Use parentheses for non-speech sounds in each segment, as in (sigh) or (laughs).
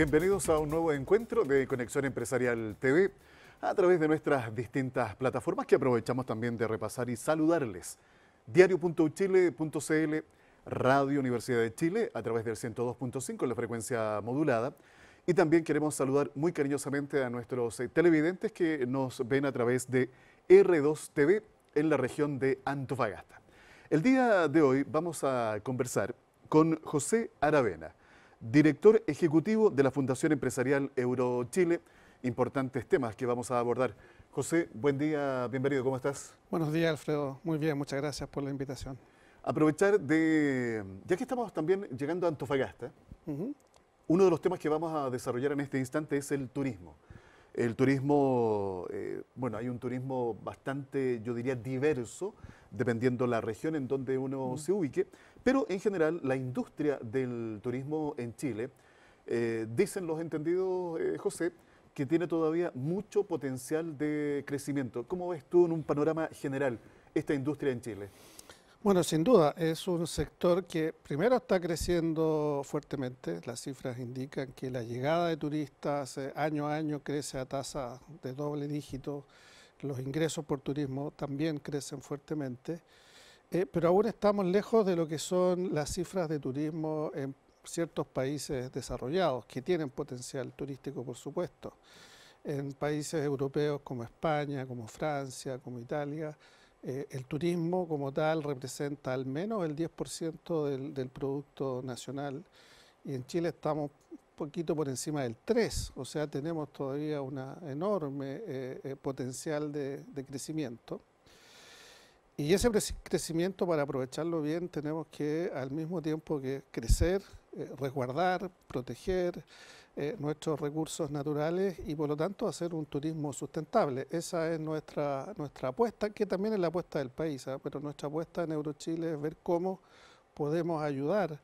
Bienvenidos a un nuevo encuentro de Conexión Empresarial TV a través de nuestras distintas plataformas que aprovechamos también de repasar y saludarles. Diario.uchile.cl, Radio Universidad de Chile a través del 102.5 en la frecuencia modulada. Y también queremos saludar muy cariñosamente a nuestros eh, televidentes que nos ven a través de R2 TV en la región de Antofagasta. El día de hoy vamos a conversar con José Aravena director ejecutivo de la Fundación Empresarial Eurochile. Importantes temas que vamos a abordar. José, buen día, bienvenido, ¿cómo estás? Buenos días, Alfredo. Muy bien, muchas gracias por la invitación. Aprovechar de, ya que estamos también llegando a Antofagasta, uno de los temas que vamos a desarrollar en este instante es el turismo. El turismo, eh, bueno, hay un turismo bastante, yo diría, diverso, dependiendo la región en donde uno se ubique. Pero en general, la industria del turismo en Chile, eh, dicen los entendidos, eh, José, que tiene todavía mucho potencial de crecimiento. ¿Cómo ves tú en un panorama general esta industria en Chile? Bueno, sin duda, es un sector que primero está creciendo fuertemente. Las cifras indican que la llegada de turistas año a año crece a tasa de doble dígito. Los ingresos por turismo también crecen fuertemente. Eh, pero aún estamos lejos de lo que son las cifras de turismo en ciertos países desarrollados, que tienen potencial turístico, por supuesto. En países europeos como España, como Francia, como Italia, eh, el turismo como tal representa al menos el 10% del, Producto Nacional y en Chile estamos un poquito por encima del 3%, o sea, tenemos todavía un enorme eh, potencial de crecimiento. Y ese crecimiento, para aprovecharlo bien, tenemos que al mismo tiempo que crecer, eh, resguardar, proteger eh, nuestros recursos naturales y por lo tanto hacer un turismo sustentable. Esa es nuestra, nuestra apuesta, que también es la apuesta del país, ¿ah? pero nuestra apuesta en Eurochile es ver cómo podemos ayudar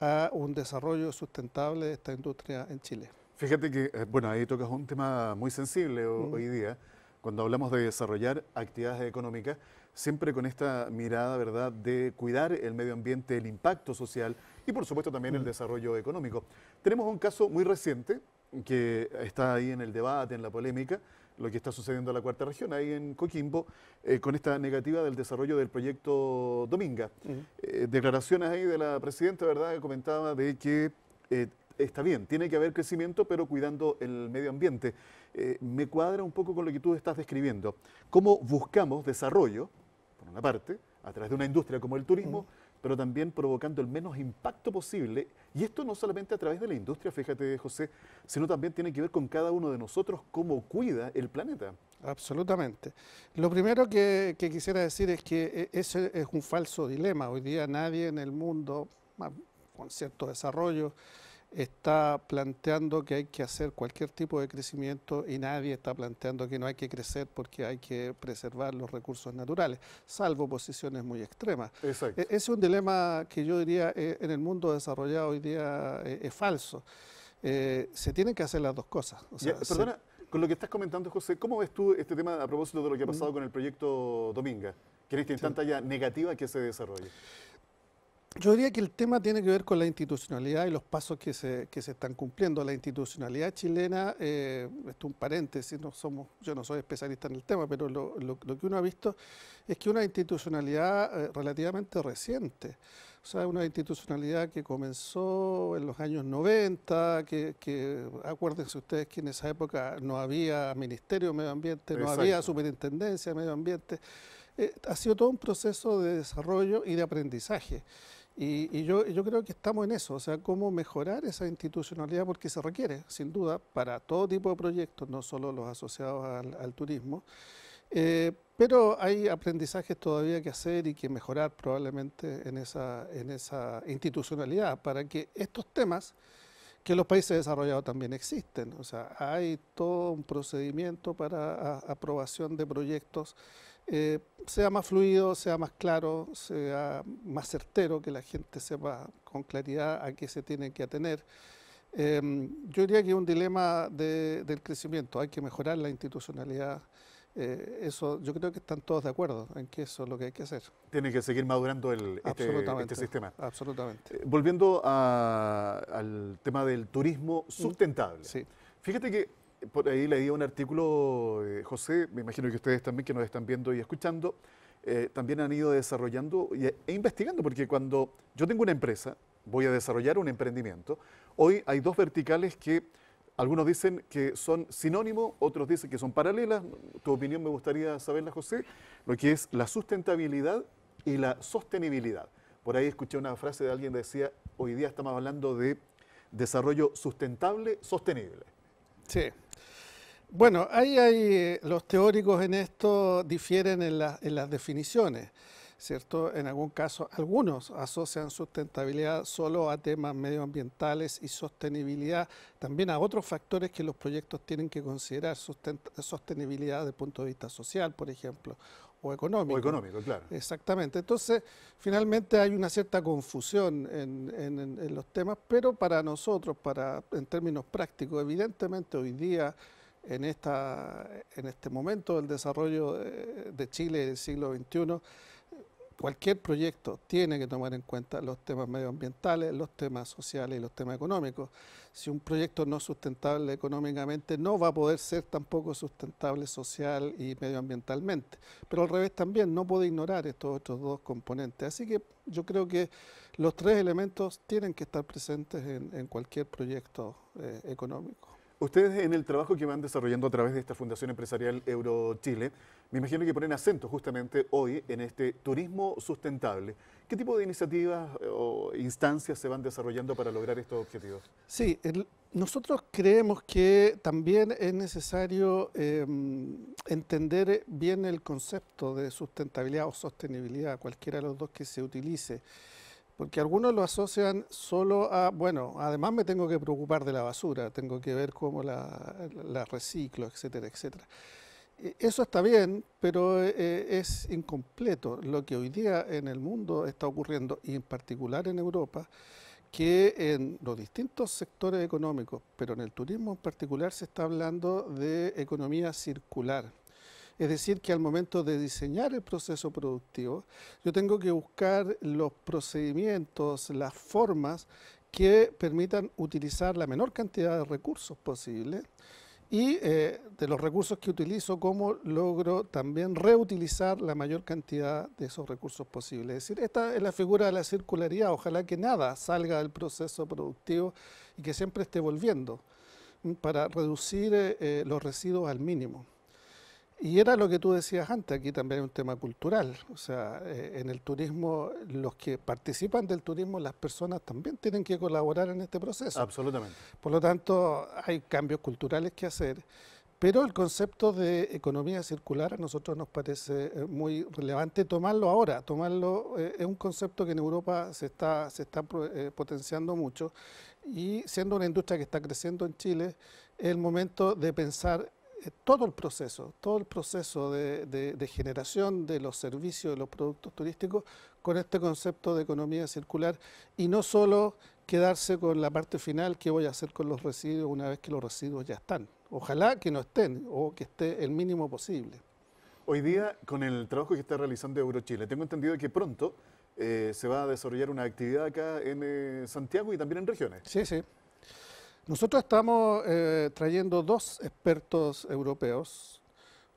a un desarrollo sustentable de esta industria en Chile. Fíjate que, eh, bueno, ahí tocas un tema muy sensible hoy día, cuando hablamos de desarrollar actividades económicas siempre con esta mirada, ¿verdad?, de cuidar el medio ambiente, el impacto social y, por supuesto, también el mm. desarrollo económico. Tenemos un caso muy reciente que está ahí en el debate, en la polémica, lo que está sucediendo en la cuarta región, ahí en Coquimbo, eh, con esta negativa del desarrollo del proyecto Dominga. Mm. Eh, declaraciones ahí de la presidenta, ¿verdad?, comentaba de que eh, está bien, tiene que haber crecimiento, pero cuidando el medio ambiente. me cuadra un poco con lo que tú estás describiendo. ¿Cómo buscamos desarrollo? por una parte, a través de una industria como el turismo, pero también provocando el menos impacto posible. Y esto no solamente a través de la industria, fíjate José, sino también tiene que ver con cada uno de nosotros cómo cuida el planeta. Absolutamente. Lo primero que quisiera decir es que e, ese es un falso dilema. Hoy día nadie en el mundo, ah, con cierto desarrollo, está planteando que hay que hacer cualquier tipo de crecimiento y nadie está planteando que no hay que crecer porque hay que preservar los recursos naturales, salvo posiciones muy extremas. E-, ese Es un dilema que yo diría eh, en el mundo desarrollado hoy día eh, es falso. Eh, se tienen que hacer las dos cosas. perdona, con lo que estás comentando, José, ¿cómo ves tú este tema a propósito de lo que ha pasado mm. con el proyecto Dominga? Que en pantalla este negativa que se desarrolle. Yo diría que el tema tiene que ver con la institucionalidad y los pasos que se, que se están cumpliendo. La institucionalidad chilena, eh, esto un paréntesis, no somos, yo no soy especialista en el tema, pero lo, que uno ha visto es que una institucionalidad eh, relativamente reciente, o sea, una institucionalidad que comenzó en los años 90, que, acuérdense ustedes que en esa época no había Ministerio de Medio Ambiente, no había Superintendencia de Medio Ambiente, eh, ha sido todo un proceso de desarrollo y de aprendizaje. Y, yo, yo, creo que estamos en eso, o sea, cómo mejorar esa institucionalidad, porque se requiere, sin duda, para todo tipo de proyectos, no solo los asociados al, turismo. Eh, pero hay aprendizajes todavía que hacer y que mejorar probablemente en esa, en esa institucionalidad para que estos temas que los países desarrollados también existen. O sea, hay todo un procedimiento para aprobación de proyectos eh, sea más fluido, sea más claro, sea más certero, que la gente sepa con claridad a qué se tiene que atener. Em, yo diría que es un dilema del crecimiento, hay que mejorar la institucionalidad. Eh, eso, yo creo que están todos de acuerdo en que eso es lo que hay que hacer. Tiene que seguir madurando el, este, este sistema. Absolutamente. Eh, volviendo al tema del turismo sustentable. Sí. Fíjate que por ahí leí un artículo, eh, José, me imagino que ustedes también que nos están viendo y escuchando, eh, también han ido desarrollando e, e investigando, porque cuando yo tengo una empresa, voy a desarrollar un emprendimiento, hoy hay dos verticales que algunos dicen que son sinónimos, otros dicen que son paralelas. Tu opinión me gustaría saberla, José, lo que es la sustentabilidad y la sostenibilidad. Por ahí escuché una frase de alguien que decía, hoy día estamos hablando de desarrollo sustentable, sostenible. Sí. Bueno, ahí hay, eh, los teóricos en esto difieren en, las definiciones. ¿cierto? En algún caso, algunos asocian sustentabilidad solo a temas medioambientales y sostenibilidad, también a otros factores que los proyectos tienen que considerar, sostenibilidad desde el punto de vista social, por ejemplo, o económico. O económico, claro. Exactamente. Entonces, finalmente hay una cierta confusión en, en los temas, pero para nosotros, para, en términos prácticos, evidentemente hoy día en, esta, en este momento del desarrollo eh, de, Chile del siglo XXI, cualquier proyecto tiene que tomar en cuenta los temas medioambientales, los temas sociales y los temas económicos. Si un proyecto no es sustentable económicamente, no va a poder ser tampoco sustentable social y medioambientalmente. Pero al revés también, no puede ignorar estos otros dos componentes. Así que yo creo que los tres elementos tienen que estar presentes en, cualquier proyecto eh, económico. Ustedes en el trabajo que van desarrollando a través de esta Fundación Empresarial Eurochile, me imagino que ponen acento justamente hoy en este turismo sustentable. ¿Qué tipo de iniciativas eh, o instancias se van desarrollando para lograr estos objetivos? Sí, nosotros creemos que también es necesario em, entender bien el concepto de sustentabilidad o sostenibilidad, cualquiera de los dos que se utilice. Porque algunos lo asocian solo a, bueno, además me tengo que preocupar de la basura, tengo que ver cómo la, la reciclo, etcétera, etcétera. E, eso está bien, pero eh, eh, es incompleto lo que hoy día en el mundo está ocurriendo, y en particular en Europa, que en los distintos sectores económicos, pero en el turismo en particular, se está hablando de economía circular es decir, que al momento de diseñar el proceso productivo, yo tengo que buscar los procedimientos, las formas que permitan utilizar la menor cantidad de recursos posible y eh, de los recursos que utilizo, cómo logro también reutilizar la mayor cantidad de esos recursos posibles. Es decir, esta es la figura de la circularidad, ojalá que nada salga del proceso productivo y que siempre esté volviendo mm, para reducir eh, eh, los residuos al mínimo. Y era lo que tú decías antes, aquí también hay un tema cultural, o sea, eh, en el turismo, los que participan del turismo, las personas también tienen que colaborar en este proceso. Absolutamente. Por lo tanto, hay cambios culturales que hacer, pero el concepto de economía circular a nosotros nos parece eh, muy relevante tomarlo ahora, tomarlo eh, es un concepto que en Europa se está, se está potenciando mucho y siendo una industria que está creciendo en Chile, es el momento de pensar eh, todo el proceso, todo el proceso de, generación de los servicios, de los productos turísticos con este concepto de economía circular y no solo quedarse con la parte final, que voy a hacer con los residuos una vez que los residuos ya están. Ojalá que no estén o que esté el mínimo posible. Hoy día, con el trabajo que está realizando Eurochile, tengo entendido que pronto eh, se va a desarrollar una actividad acá en eh, Santiago y también en regiones. Sí, sí. Nosotros estamos eh, trayendo dos expertos europeos,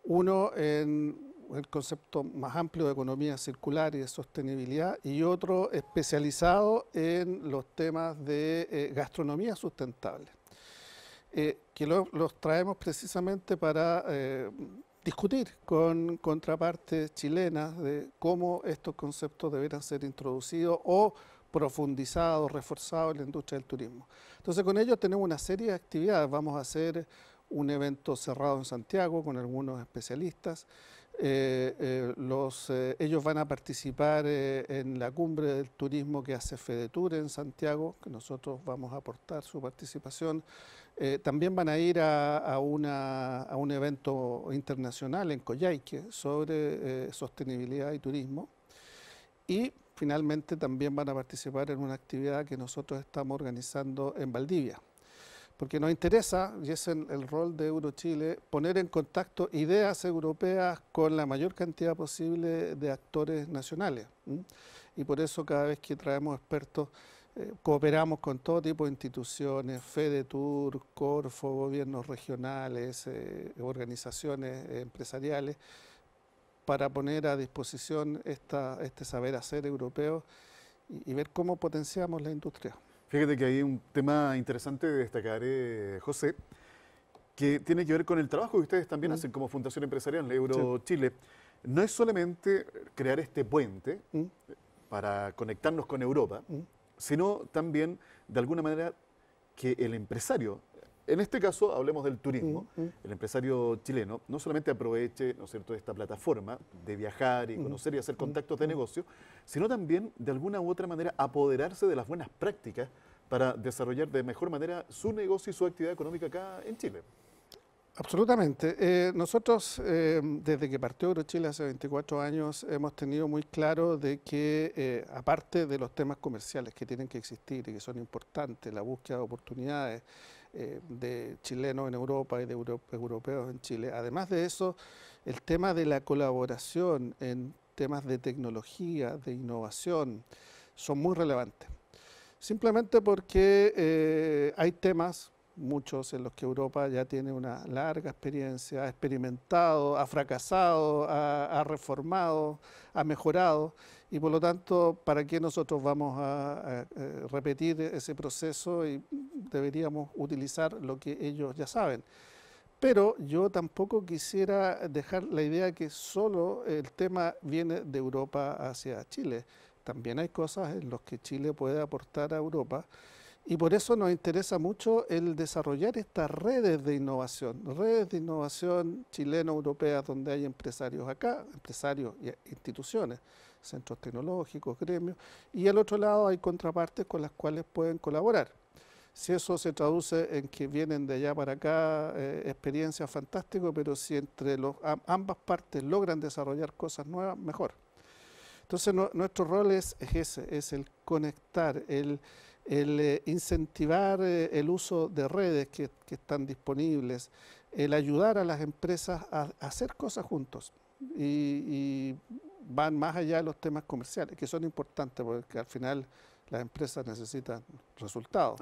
uno en el concepto más amplio de economía circular y de sostenibilidad y otro especializado en los temas de eh, gastronomía sustentable, eh, que los traemos precisamente para discutir con contrapartes chilenas de cómo estos conceptos deberán ser introducidos o profundizado, reforzado en la industria del turismo. Entonces con ellos tenemos una serie de actividades. Vamos a hacer un evento cerrado en Santiago con algunos especialistas. Eh, eh, los, eh, ellos van a participar en la cumbre del turismo que hace FEDETUR en Santiago, que nosotros vamos a aportar su participación. también van a ir a, una, a, un evento internacional en Coyhaique sobre sostenibilidad y turismo. Y finalmente también van a participar en una actividad que nosotros estamos organizando en Valdivia. Porque nos interesa, y es el, rol de Eurochile, poner en contacto ideas europeas con la mayor cantidad posible de actores nacionales. Y por eso cada vez que traemos expertos, eh, cooperamos con todo tipo de instituciones, FEDETUR, Corfo, gobiernos regionales, eh, organizaciones eh, empresariales, para poner a disposición este saber hacer europeo y, ver cómo potenciamos la industria. Fíjate que hay un tema interesante de destacar, eh, José, que tiene que ver con el trabajo que ustedes también mm. hacen como Fundación Empresarial Euro Chile. No es solamente crear este puente mm. para conectarnos con Europa, mm. sino también, de alguna manera, que el empresario en este caso, hablemos del turismo. Mm, mm. El empresario chileno no solamente aproveche ¿no cierto? esta plataforma de viajar y mm. conocer y hacer contactos de negocio, sino también de alguna u otra manera apoderarse de las buenas prácticas para desarrollar de mejor manera su negocio y su actividad económica acá en Chile. Absolutamente. Eh, nosotros, eh, desde que partió Eurochile hace 24 años, hemos tenido muy claro de que, eh, aparte de los temas comerciales que tienen que existir y que son importantes, la búsqueda de oportunidades de chilenos en Europa y de europeos en Chile, además de eso, el tema de la colaboración en temas de tecnología, de innovación, son muy relevantes. Simplemente porque hay temas muchos en los que Europa ya tiene una larga experiencia, ha experimentado, ha fracasado, ha, reformado, ha mejorado, y por lo tanto, ¿para qué nosotros vamos a, eh, repetir ese proceso y deberíamos utilizar lo que ellos ya saben? Pero yo tampoco quisiera dejar la idea que solo el tema viene de Europa hacia Chile. También hay cosas en las que Chile puede aportar a Europa y por eso nos interesa mucho el desarrollar estas redes de innovación, redes de innovación chileno-europeas donde hay empresarios acá, empresarios e instituciones, centros tecnológicos, gremios, y al otro lado hay contrapartes con las cuales pueden colaborar. Si eso se traduce en que vienen de allá para acá, eh, experiencias fantástico, pero si entre los, ambas partes logran desarrollar cosas nuevas, mejor. Entonces nuestro rol es, ese, es el conectar, el el eh, incentivar eh, el uso de redes que, están disponibles, el ayudar a las empresas a, hacer cosas juntos y, van más allá de los temas comerciales, que son importantes porque al final las empresas necesitan resultados.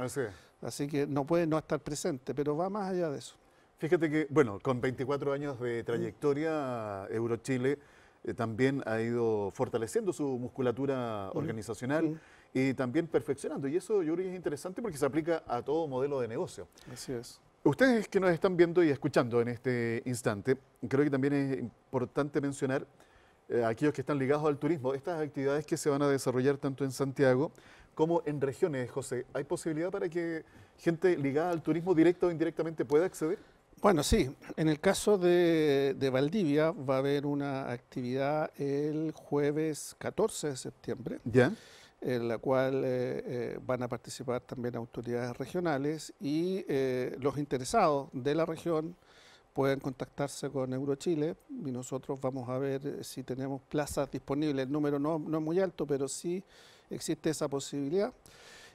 Así, que no puede no estar presente, pero va más allá de eso. Fíjate que, bueno, con 24 años de trayectoria, Eurochile eh, también ha ido fortaleciendo su musculatura organizacional. Sí y también perfeccionando. Y eso yo creo que es interesante porque se aplica a todo modelo de negocio. Así es. Ustedes que nos están viendo y escuchando en este instante, creo que también es importante mencionar eh, aquellos que están ligados al turismo, estas actividades que se van a desarrollar tanto en Santiago como en regiones, José. ¿Hay posibilidad para que gente ligada al turismo directa o indirectamente pueda acceder? Bueno, sí. En el caso de, de, Valdivia va a haber una actividad el jueves 14 de septiembre. ¿Ya? en la cual eh, eh, van a participar también autoridades regionales y eh, los interesados de la región pueden contactarse con Eurochile y nosotros vamos a ver si tenemos plazas disponibles. El número no, es muy alto, pero sí existe esa posibilidad.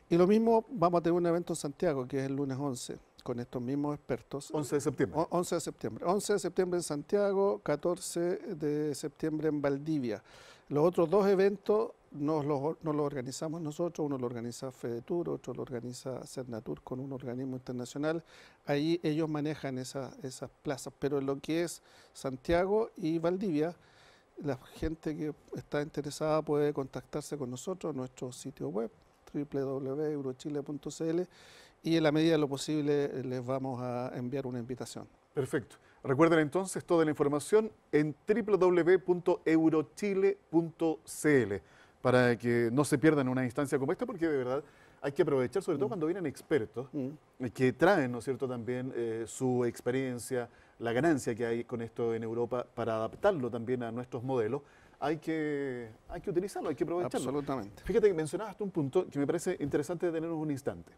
Y lo mismo vamos a tener un evento en Santiago, que es el lunes 11, con estos mismos expertos. 11 de septiembre. 11 de septiembre. 11 de septiembre en Santiago, 14 de septiembre en Valdivia. Los otros dos eventos no lo, organizamos nosotros, uno lo organiza FEDETUR, otro lo organiza CERNATUR con un organismo internacional. Ahí ellos manejan esas plazas, pero en lo que es Santiago y Valdivia, la gente que está interesada puede contactarse con nosotros nuestro sitio web www.eurochile.cl y en la medida de lo posible eh, les vamos a enviar una invitación. Perfecto. Recuerden entonces toda la información en www.eurochile.cl para que no se pierdan una instancia como esta, porque de verdad hay que aprovechar, sobre todo mm. cuando vienen expertos, mm. eh, que traen, ¿no es cierto?, también eh, su experiencia, la ganancia que hay con esto en Europa, para adaptarlo también a nuestros modelos, hay que, hay que utilizarlo, hay que aprovecharlo. Absolutamente. Fíjate que mencionabas un punto que me parece interesante detenernos un instante.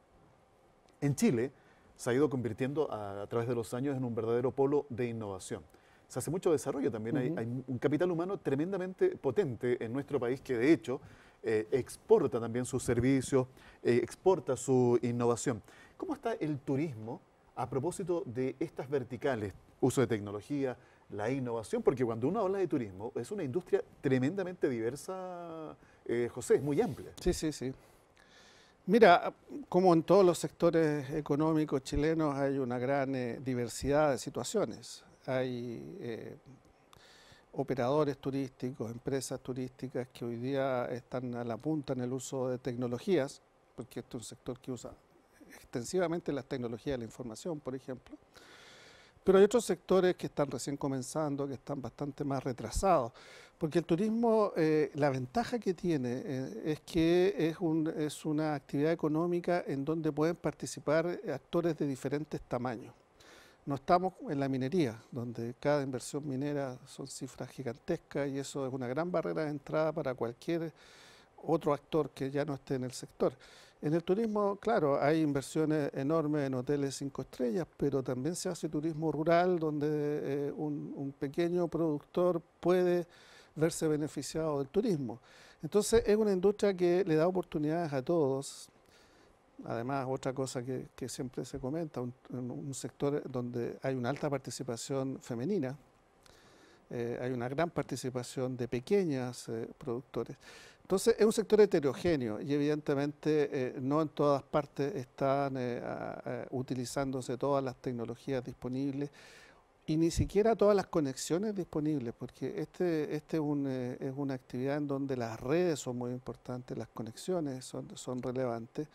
En Chile se ha ido convirtiendo a través de los años en un verdadero polo de innovación se hace mucho desarrollo también. hay, un capital humano tremendamente potente en nuestro país que de hecho eh, exporta también sus servicios, eh, exporta su innovación. ¿Cómo está el turismo a propósito de estas verticales? Uso de tecnología, la innovación, porque cuando uno habla de turismo es una industria tremendamente diversa, eh, José, es muy amplia. Sí, sí, sí. Mira, como en todos los sectores económicos chilenos hay una gran diversidad de situaciones hay eh, operadores turísticos, empresas turísticas que hoy día están a la punta en el uso de tecnologías, porque este es un sector que usa extensivamente las tecnologías de la información, por ejemplo. Pero hay otros sectores que están recién comenzando, que están bastante más retrasados, porque el turismo, eh, la ventaja que tiene eh, es que es una actividad económica en donde pueden participar actores de diferentes tamaños. No estamos en la minería, donde cada inversión minera son cifras gigantescas y eso es una gran barrera de entrada para cualquier otro actor que ya no esté en el sector. En el turismo, claro, hay inversiones enormes en hoteles cinco estrellas, pero también se hace turismo rural donde eh, un, pequeño productor puede verse beneficiado del turismo. Entonces es una industria que le da oportunidades a todos, Además, otra cosa que, siempre se comenta, un, sector donde hay una alta participación femenina, eh, hay una gran participación de pequeñas eh, productores. Entonces, es un sector heterogéneo y evidentemente eh, no en todas partes están utilizándose todas las tecnologías disponibles y ni siquiera todas las conexiones disponibles, porque este, este es, una actividad en donde las redes son muy importantes, las conexiones son, son relevantes.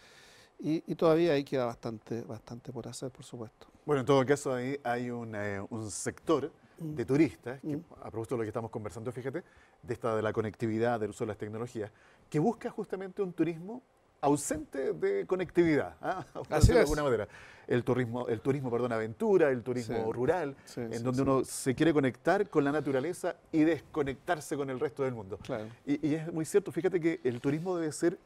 Y, todavía ahí queda bastante, bastante por hacer, por supuesto. Bueno, en todo caso, ahí hay un, eh, un sector mm. de turistas, que, mm. a propósito de lo que estamos conversando, fíjate, de esta de la conectividad, del uso de las tecnologías, que busca justamente un turismo ausente de conectividad, ¿ah? (laughs) Así de alguna manera. El turismo, el turismo, perdón, aventura, el turismo rural, en donde uno se quiere conectar con la naturaleza y desconectarse con el resto del mundo. y es muy cierto, fíjate que el turismo debe ser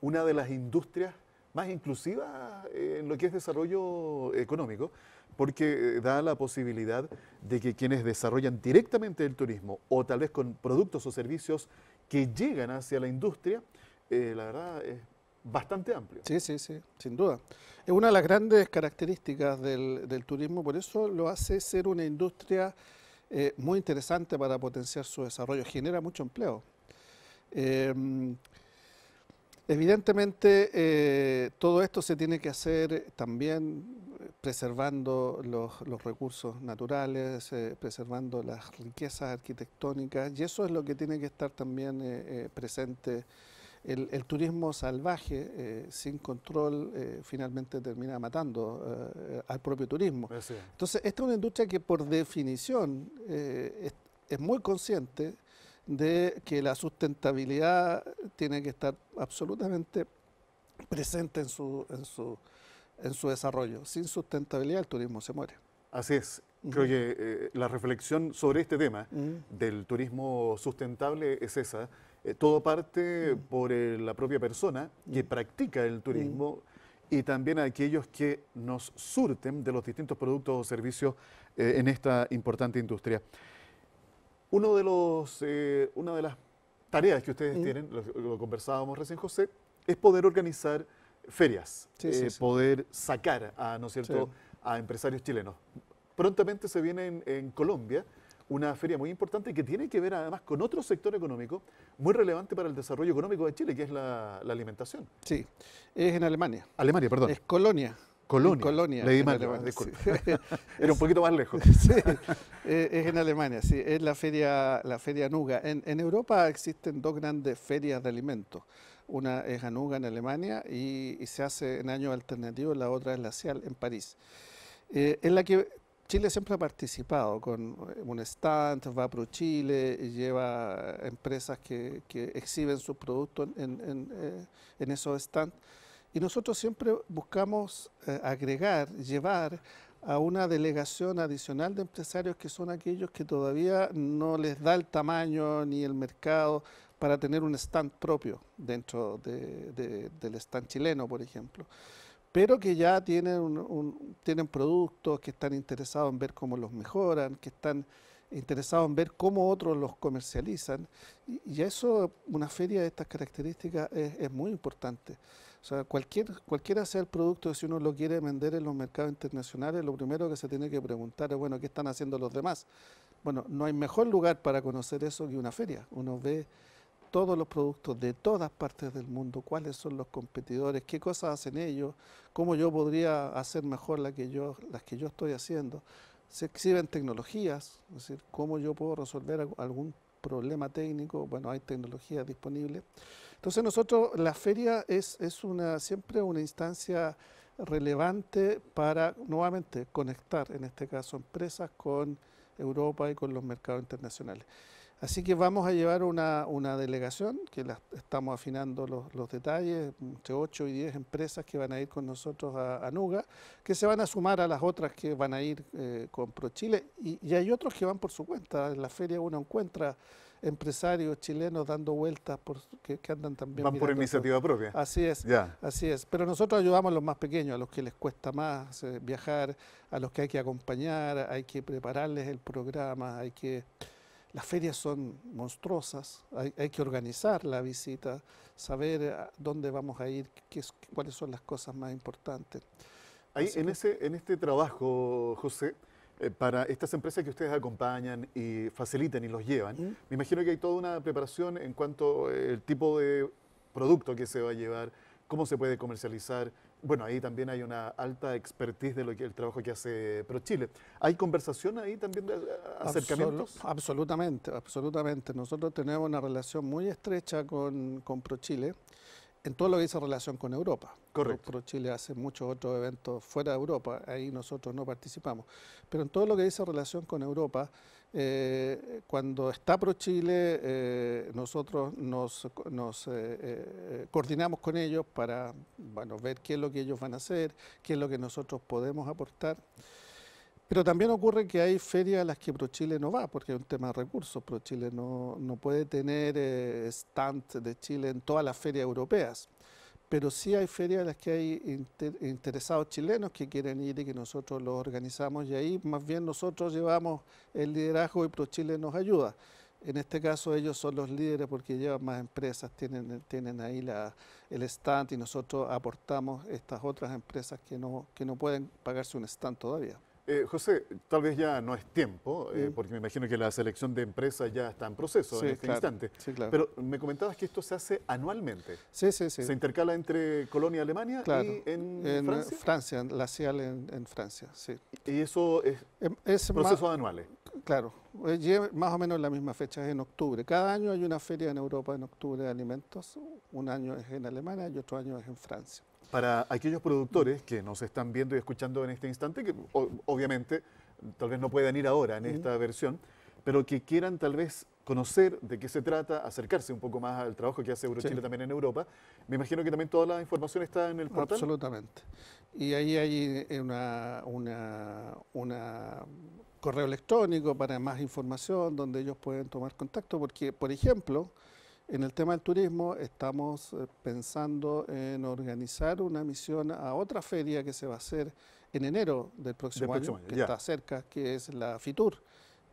una de las industrias más inclusiva eh, en lo que es desarrollo económico, porque eh, da la posibilidad de que quienes desarrollan directamente el turismo o tal vez con productos o servicios que llegan hacia la industria, eh, la verdad es bastante amplio. Sí, sí, sí, sin duda. Es una de las grandes características del, turismo, por eso lo hace ser una industria muy interesante para potenciar su desarrollo, genera mucho empleo. Em, Evidentemente, eh, todo esto se tiene que hacer también eh, preservando los, recursos naturales, eh, preservando las riquezas arquitectónicas, y eso es lo que tiene que estar también presente. El, turismo salvaje, sin control, finalmente termina matando al propio turismo. Entonces, esta es una industria que por definición es, muy consciente de que la sustentabilidad tiene que estar absolutamente presente en su, en su, desarrollo. Sin sustentabilidad el turismo se muere. Así es. Creo que eh, la reflexión sobre este tema del turismo sustentable es esa. Eh, todo parte por eh, la propia persona que practica el turismo y también aquellos que nos surten de los distintos productos o servicios en esta importante industria. Uno de los, eh, una de las tareas que ustedes mm. tienen, lo, conversábamos recién, José, es poder organizar ferias, eh, poder sacar a, ¿no cierto? a empresarios chilenos. Prontamente se viene en, Colombia una feria muy importante que tiene que ver además con otro sector económico muy relevante para el desarrollo económico de Chile, que es la, la alimentación. Sí, es en Alemania. Alemania, perdón. Es Colonia. Colonia. Le di mal, (laughs) Era un poquito más lejos. (laughs) Eh, es en Alemania, sí, es la feria, la feria Anuga. En, Europa existen dos grandes ferias de alimentos. Una es Anuga en Alemania y, se hace en año alternativos, la otra es la Cial en París. Eh, en la que Chile siempre ha participado con eh, un stand, va pro Chile, lleva empresas que, que exhiben sus productos en, en, en esos stands y nosotros siempre buscamos eh, agregar, llevar a una delegación adicional de empresarios que son aquellos que todavía no les da el tamaño ni el mercado para tener un stand propio dentro del stand chileno, por ejemplo, pero que ya tienen, tienen productos, que están interesados en ver cómo los mejoran, que están interesados en ver cómo otros los comercializan, y, eso, una feria de estas características es, es muy importante. O sea, cualquier, cualquiera sea el producto, si uno lo quiere vender en los mercados internacionales, lo primero que se tiene que preguntar es, bueno, ¿qué están haciendo los demás? Bueno, no hay mejor lugar para conocer eso que una feria. Uno ve todos los productos de todas partes del mundo, cuáles son los competidores, qué cosas hacen ellos, cómo yo podría hacer mejor la que yo, las que yo estoy haciendo. Se exhiben tecnologías, es decir, cómo yo puedo resolver algún problema técnico, bueno, hay tecnología disponible. Entonces nosotros, la feria es, es una, siempre una instancia relevante para nuevamente conectar, en este caso, empresas con Europa y con los mercados internacionales. Así que vamos a llevar una, una delegación, que la, estamos afinando los, detalles, entre 8 y 10 empresas que van a ir con nosotros a, Nuga, que se van a sumar a las otras que van a ir eh, con ProChile, y, hay otros que van por su cuenta. En la feria uno encuentra empresarios chilenos dando vueltas por, que, andan también. Van por iniciativa propia. Así es, así es. Pero nosotros ayudamos a los más pequeños, a los que les cuesta más eh, viajar, a los que hay que acompañar, hay que prepararles el programa, hay que las ferias son monstruosas, hay, que organizar la visita, saber eh, a dónde vamos a ir, qué cuáles son las cosas más importantes. Ahí, en, ese, en este trabajo, José, eh, para estas empresas que ustedes acompañan y facilitan y los llevan, ¿Mm? me imagino que hay toda una preparación en cuanto al eh, tipo de producto que se va a llevar, cómo se puede comercializar, bueno, ahí también hay una alta expertise de lo que el trabajo que hace ProChile. ¿Hay conversación ahí también de eh, acercamientos? absolutamente, absolutamente. Nosotros tenemos una relación muy estrecha con, con ProChile en todo lo que dice relación con Europa. Correcto. ProChile hace muchos otros eventos fuera de Europa, ahí nosotros no participamos. Pero en todo lo que dice relación con Europa, eh, cuando está ProChile, eh, nosotros nos, eh, eh, coordinamos con ellos para ver qué es lo que ellos van a hacer, qué es lo que nosotros podemos aportar. Pero también ocurre que hay ferias a las que ProChile no va, porque es un tema de recursos. ProChile no, no puede tener stand de Chile en todas las ferias europeas pero sí hay ferias en las que hay interesados chilenos que quieren ir y que nosotros los organizamos y ahí más bien nosotros llevamos el liderazgo y ProChile nos ayuda. En este caso ellos son los líderes porque llevan más empresas, tienen, tienen ahí el stand y nosotros aportamos estas otras empresas que no, que no pueden pagarse un stand todavía. Eh, José, tal vez ya no es tiempo, eh, mm. porque me imagino que la selección de empresas ya está en proceso en este instante. Pero me comentabas que esto se hace anualmente. Sí, sí, sí. Se intercala entre Colonia Alemania y en, en, Francia. en la CIAL en, Francia, sí. ¿Y eso es, em, proceso anual? anuales? Claro, eh, más o menos la misma fecha, es en octubre. Cada año hay una feria en Europa en octubre de alimentos. Un año es en Alemania y otro año es en Francia para aquellos productores que nos están viendo y escuchando en este instante, que obviamente tal vez no puedan ir ahora en esta versión, pero que quieran tal vez conocer de qué se trata, acercarse un poco más al trabajo que hace Eurochile también en Europa. Me imagino que también toda la información está en el portal. Absolutamente. Y ahí hay eh, una, una, correo electrónico para más información donde ellos pueden tomar contacto, porque, por ejemplo, en el tema del turismo estamos eh, pensando en organizar una misión a otra feria que se va a hacer en enero del próximo, año, que está cerca, que es la FITUR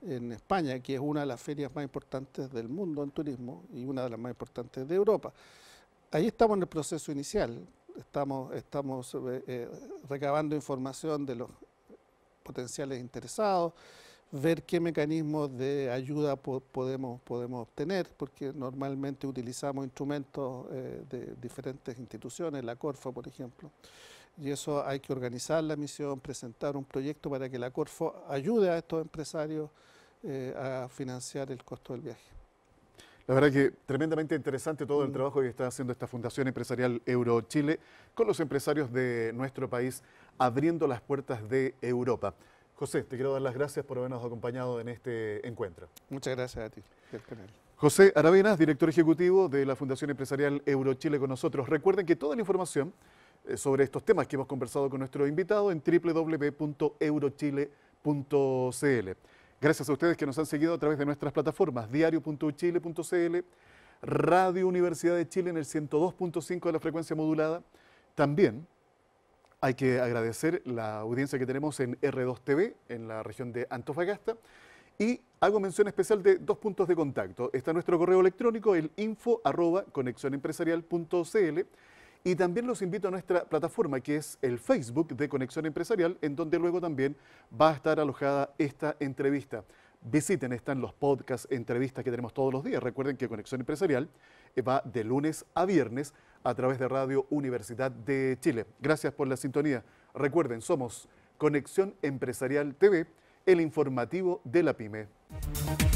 en España, que es una de las ferias más importantes del mundo en turismo y una de las más importantes de Europa. Ahí estamos en el proceso inicial, estamos, eh, eh, recabando información de los potenciales interesados ver qué mecanismos de ayuda podemos, podemos obtener, porque normalmente utilizamos instrumentos eh, de diferentes instituciones, la Corfo, por ejemplo. Y eso hay que organizar la misión, presentar un proyecto para que la Corfo ayude a estos empresarios eh, a financiar el costo del viaje. La verdad que tremendamente interesante todo el mm. trabajo que está haciendo esta Fundación Empresarial Eurochile con los empresarios de nuestro país abriendo las puertas de Europa. José, te quiero dar las gracias por habernos acompañado en este encuentro. Muchas gracias a ti José Aravenas, director ejecutivo de la Fundación Empresarial Eurochile con nosotros. Recuerden que toda la información eh, sobre estos temas que hemos conversado con nuestro invitado en www.eurochile.cl. Gracias a ustedes que nos han seguido a través de nuestras plataformas diario.chile.cl, Radio Universidad de Chile en el 102.5 de la frecuencia modulada, también hay que agradecer la audiencia que tenemos en R2 TV, en la región de Antofagasta. Y hago mención especial de dos puntos de contacto. Está nuestro correo electrónico, el info Y también los invito a nuestra plataforma, que es el Facebook de Conexión Empresarial, en donde luego también va a estar alojada esta entrevista. Visiten, están los podcasts, entrevistas que tenemos todos los días. Recuerden que Conexión Empresarial eh, va de lunes a viernes a través de Radio Universidad de Chile. Gracias por la sintonía. Recuerden, somos Conexión Empresarial TV, el informativo de la PyME.